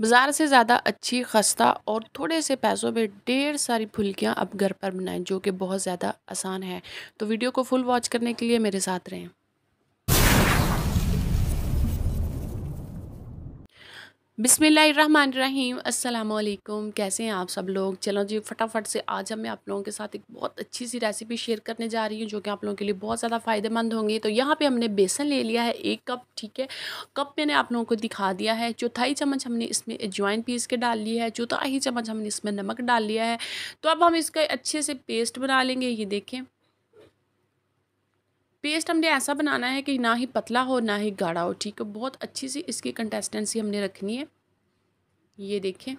बाज़ार से ज़्यादा अच्छी खस्ता और थोड़े से पैसों में ढेर सारी फुल्कियाँ आप घर पर बनाएं जो कि बहुत ज़्यादा आसान है तो वीडियो को फुल वॉच करने के लिए मेरे साथ रहें बिसमीम अल्लाम कैसे हैं आप सब लोग चलो जी फटाफट से आज हम मैं आप लोगों के साथ एक बहुत अच्छी सी रेसिपी शेयर करने जा रही हूँ जो कि आप लोगों के लिए बहुत ज़्यादा फ़ायदेमंद होंगी तो यहाँ पे हमने बेसन ले लिया है एक कप ठीक है कप मैंने आप लोगों को दिखा दिया है चौथाई चम्मच हमने इसमें अजवाइन पीस के डाल लिया है चौथाई चम्मच हमने इसमें नमक डाल लिया है तो अब हम इसका अच्छे से पेस्ट बना लेंगे ये देखें पेस्ट हमने ऐसा बनाना है कि ना ही पतला हो ना ही गाढ़ा हो ठीक है बहुत अच्छी सी इसकी कंटेस्टेंसी हमने रखनी है ये देखें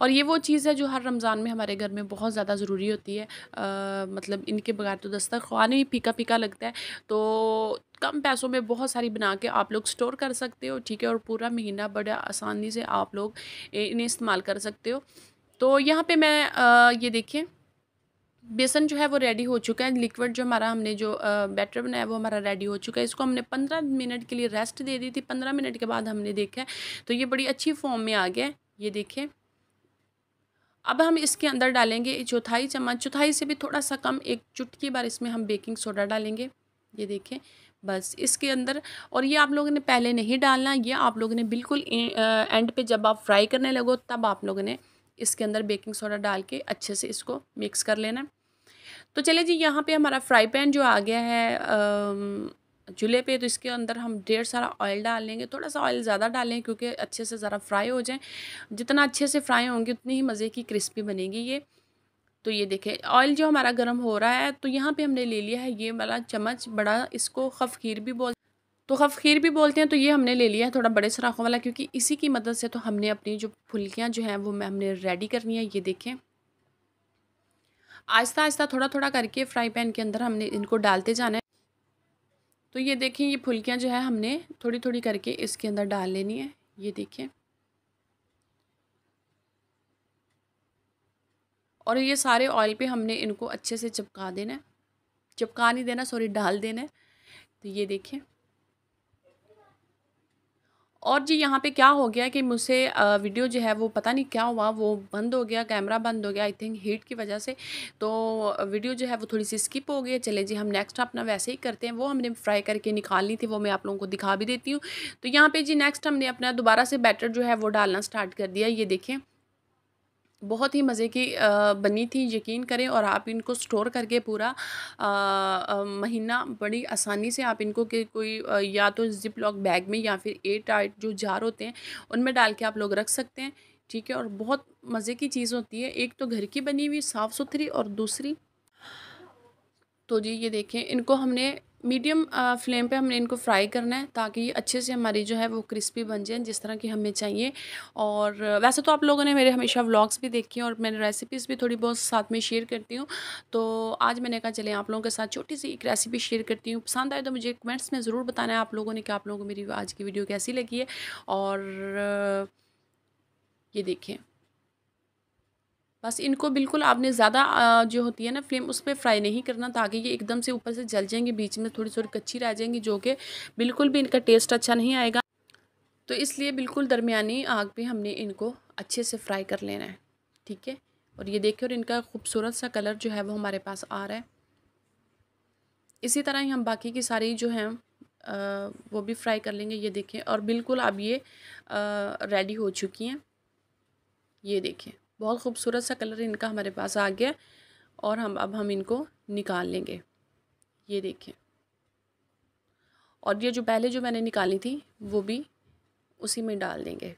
और ये वो चीज़ है जो हर रमज़ान में हमारे घर में बहुत ज़्यादा ज़रूरी होती है आ, मतलब इनके बगैर तो दस्तर खान ही फीका फीका लगता है तो कम पैसों में बहुत सारी बना के आप लोग स्टोर कर सकते हो ठीक है और पूरा महीना बड़े आसानी से आप लोग इन्हें इस्तेमाल कर सकते हो तो यहाँ पे मैं आ, ये देखें बेसन जो है वो रेडी हो चुका है लिक्विड जो हमारा हमने जो बैटर बनाया वो हमारा रेडी हो चुका है इसको हमने पंद्रह मिनट के लिए रेस्ट दे दी थी पंद्रह मिनट के बाद हमने देखा है तो ये बड़ी अच्छी फॉर्म में आ गया ये देखें अब हम इसके अंदर डालेंगे चौथाई चम्मच चौथाई से भी थोड़ा सा कम एक चुटकी बार इसमें हम बेकिंग सोडा डालेंगे ये देखें बस इसके अंदर और ये आप लोगों ने पहले नहीं डालना ये आप लोगों ने बिल्कुल एंड पे जब आप फ्राई करने लगो तब आप लोगों ने इसके अंदर बेकिंग सोडा डाल के अच्छे से इसको मिक्स कर लेना है तो चलिए जी यहाँ पे हमारा फ्राई पैन जो आ गया है चूल्हे पे तो इसके अंदर हम ढेर सारा ऑयल डाल लेंगे थोड़ा सा ऑयल ज़्यादा डालें क्योंकि अच्छे से ज़रा फ्राई हो जाए जितना अच्छे से फ्राई होंगे उतनी ही मज़े की क्रिस्पी बनेगी ये तो ये देखें ऑयल जो हमारा गर्म हो रहा है तो यहाँ पे हमने ले लिया है ये वाला चम्मच बड़ा इसको खफ खीर भी बोल तो खीर भी बोलते हैं तो ये हमने ले लिया है थोड़ा बड़े सराखों वाला क्योंकि इसी की मदद से तो हमने अपनी जो फुल्कियाँ जो हैं वो हमने रेडी करनी है ये देखें आहिस्ता आहिस्ता थोड़ा थोड़ा करके फ्राई पैन के अंदर हमने इनको डालते जाना है तो ये देखें ये फुल्कियाँ जो है हमने थोड़ी थोड़ी करके इसके अंदर डाल लेनी है ये देखें और ये सारे ऑयल पे हमने इनको अच्छे से चिपका देना है चिपका नहीं देना सॉरी डाल देना है तो ये देखें और जी यहाँ पे क्या हो गया कि मुझसे वीडियो जो है वो पता नहीं क्या हुआ वो बंद हो गया कैमरा बंद हो गया आई थिंक हीट की वजह से तो वीडियो जो है वो थोड़ी सी स्किप हो गई चले जी हम नेक्स्ट अपना वैसे ही करते हैं वो हमने फ्राई करके निकालनी थी वो मैं आप लोगों को दिखा भी देती हूँ तो यहाँ पर जी नेक्स्ट हमने अपना दोबारा से बैटर जो है वो डालना स्टार्ट कर दिया ये देखें बहुत ही मज़े की बनी थी यकीन करें और आप इनको स्टोर करके पूरा महीना बड़ी आसानी से आप इनको के कोई या तो जिप लॉक बैग में या फिर एयर टाइट जो जार होते हैं उनमें डाल के आप लोग रख सकते हैं ठीक है और बहुत मज़े की चीज़ होती है एक तो घर की बनी हुई साफ़ सुथरी और दूसरी तो जी ये देखें इनको हमने मीडियम फ्लेम पे हमने इनको फ्राई करना है ताकि अच्छे से हमारी जो है वो क्रिस्पी बन जाए जिस तरह की हमें चाहिए और वैसे तो आप लोगों ने मेरे हमेशा व्लॉग्स भी देखे हैं और मैंने रेसिपीज़ भी थोड़ी बहुत साथ में शेयर करती हूँ तो आज मैंने कहा चले आप लोगों के साथ छोटी सी एक रेसिपी शेयर करती हूँ पसंद आए तो मुझे कमेंट्स में ज़रूर बताना है आप लोगों ने कि आप लोगों को मेरी आज की वीडियो कैसी लगी है और ये देखें बस इनको बिल्कुल आपने ज़्यादा जो होती है ना फ्लेम उस पर फ्राई नहीं करना ताकि ये एकदम से ऊपर से जल जाएंगे बीच में थोड़ी थोड़ी कच्ची रह जाएंगी जो कि बिल्कुल भी इनका टेस्ट अच्छा नहीं आएगा तो इसलिए बिल्कुल दरमियानी आग पे हमने इनको अच्छे से फ्राई कर लेना है ठीक है और ये देखिए और इनका खूबसूरत सा कलर जो है वो हमारे पास आ रहा है इसी तरह ही हम बाकी की सारी जो हैं वो भी फ्राई कर लेंगे ये देखें और बिल्कुल अब ये रेडी हो चुकी हैं ये देखें बहुत खूबसूरत सा कलर इनका हमारे पास आ गया और हम अब हम इनको निकाल लेंगे ये देखें और ये जो पहले जो मैंने निकाली थी वो भी उसी में डाल देंगे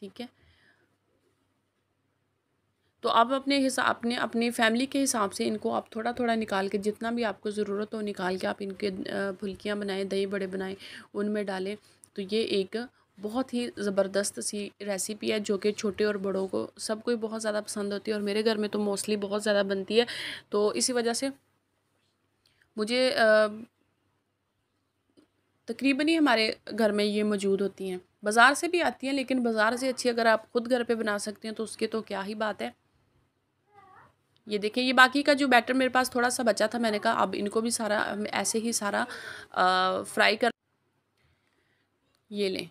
ठीक है तो आप अपने हिसाब अपने अपनी फैमिली के हिसाब से इनको आप थोड़ा थोड़ा निकाल के जितना भी आपको ज़रूरत हो निकाल के आप इनके फुल्कियाँ बनाएं दही बड़े बनाएं उनमें डालें तो ये एक बहुत ही ज़बरदस्त सी रेसिपी है जो कि छोटे और बड़ों को सबको ही बहुत ज़्यादा पसंद होती है और मेरे घर में तो मोस्टली बहुत ज़्यादा बनती है तो इसी वजह से मुझे तकरीबन ही हमारे घर में ये मौजूद होती हैं बाज़ार से भी आती हैं लेकिन बाज़ार से अच्छी अगर आप खुद घर पे बना सकते हैं तो उसके तो क्या ही बात है ये देखें ये बाकी का जो बैटर मेरे पास थोड़ा सा बचा था मैंने कहा अब इनको भी सारा ऐसे ही सारा आ, फ्राई कर ये लें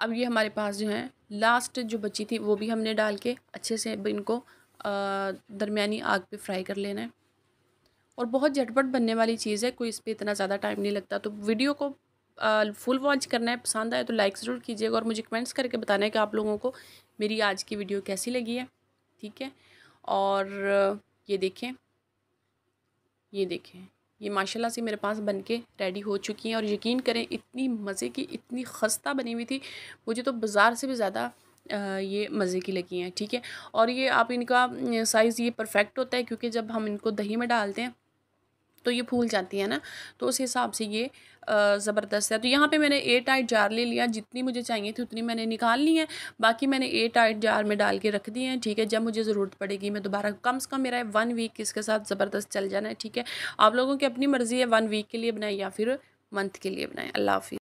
अब ये हमारे पास जो है लास्ट जो बची थी वो भी हमने डाल के अच्छे से इनको दरमियानी आग पे फ्राई कर लेना है और बहुत झटपट बनने वाली चीज़ है कोई इस पर इतना ज़्यादा टाइम नहीं लगता तो वीडियो को फुल वॉच करना है पसंद आए तो लाइक ज़रूर कीजिएगा और मुझे कमेंट्स करके बताना है कि आप लोगों को मेरी आज की वीडियो कैसी लगी है ठीक है और ये देखें ये देखें ये माशाल्लाह से मेरे पास बन के रेडी हो चुकी हैं और यकीन करें इतनी मज़े की इतनी खस्ता बनी हुई थी मुझे तो बाज़ार से भी ज़्यादा ये मज़े की लगी हैं ठीक है और ये आप इनका साइज़ ये परफेक्ट होता है क्योंकि जब हम इनको दही में डालते हैं तो ये फूल जाती है ना तो उस हिसाब से ये ज़बरदस्त है तो यहाँ पे मैंने एयर टाइट जार ले लिया जितनी मुझे चाहिए थी उतनी मैंने निकाल ली है बाकी मैंने एयर टाइट जार में डाल के रख दिए हैं ठीक है जब मुझे ज़रूरत पड़ेगी मैं दोबारा कम से कम मेरा वन वीक इसके साथ ज़बरदस्त चल जाना है ठीक है आप लोगों की अपनी मर्ज़ी है वन वीक के लिए बनाए या फिर मंथ के लिए बनाए अल्लाह हाफि